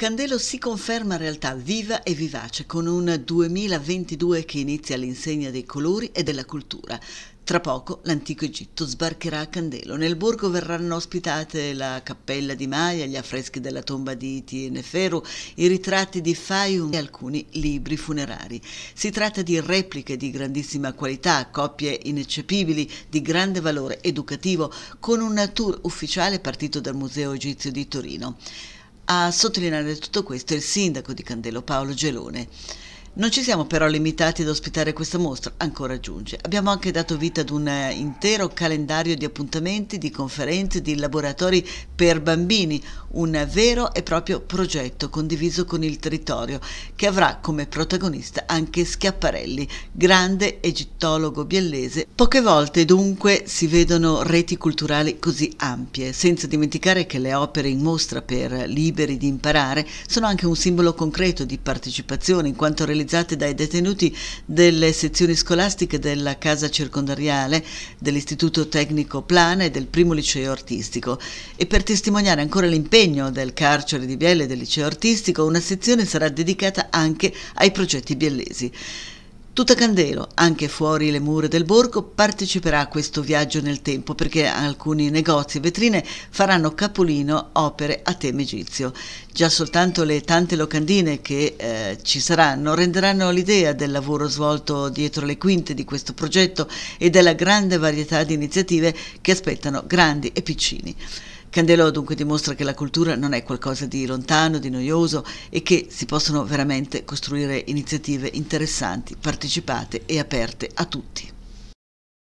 Candelo si conferma realtà viva e vivace con un 2022 che inizia all'insegna dei colori e della cultura. Tra poco l'antico Egitto sbarcherà a Candelo. Nel borgo verranno ospitate la cappella di Maia, gli affreschi della tomba di Tieneferu, i ritratti di Fayum e alcuni libri funerari. Si tratta di repliche di grandissima qualità, coppie ineccepibili, di grande valore educativo, con un tour ufficiale partito dal Museo Egizio di Torino. A sottolineare tutto questo il sindaco di Candelo Paolo Gelone, non ci siamo però limitati ad ospitare questa mostra, ancora giunge. Abbiamo anche dato vita ad un eh, intero calendario di appuntamenti, di conferenze, di laboratori per bambini, un vero e proprio progetto condiviso con il territorio, che avrà come protagonista anche Schiapparelli, grande egittologo biellese. Poche volte dunque si vedono reti culturali così ampie, senza dimenticare che le opere in mostra per liberi di imparare sono anche un simbolo concreto di partecipazione in quanto relazione realizzate dai detenuti delle sezioni scolastiche della Casa Circondariale, dell'Istituto Tecnico Plana e del Primo Liceo Artistico. E per testimoniare ancora l'impegno del carcere di Biella e del Liceo Artistico, una sezione sarà dedicata anche ai progetti biellesi. Tutta Candelo, anche fuori le mura del borgo, parteciperà a questo viaggio nel tempo perché alcuni negozi e vetrine faranno capolino opere a tema egizio. Già soltanto le tante locandine che eh, ci saranno renderanno l'idea del lavoro svolto dietro le quinte di questo progetto e della grande varietà di iniziative che aspettano grandi e piccini. Candelò dunque dimostra che la cultura non è qualcosa di lontano, di noioso e che si possono veramente costruire iniziative interessanti, partecipate e aperte a tutti.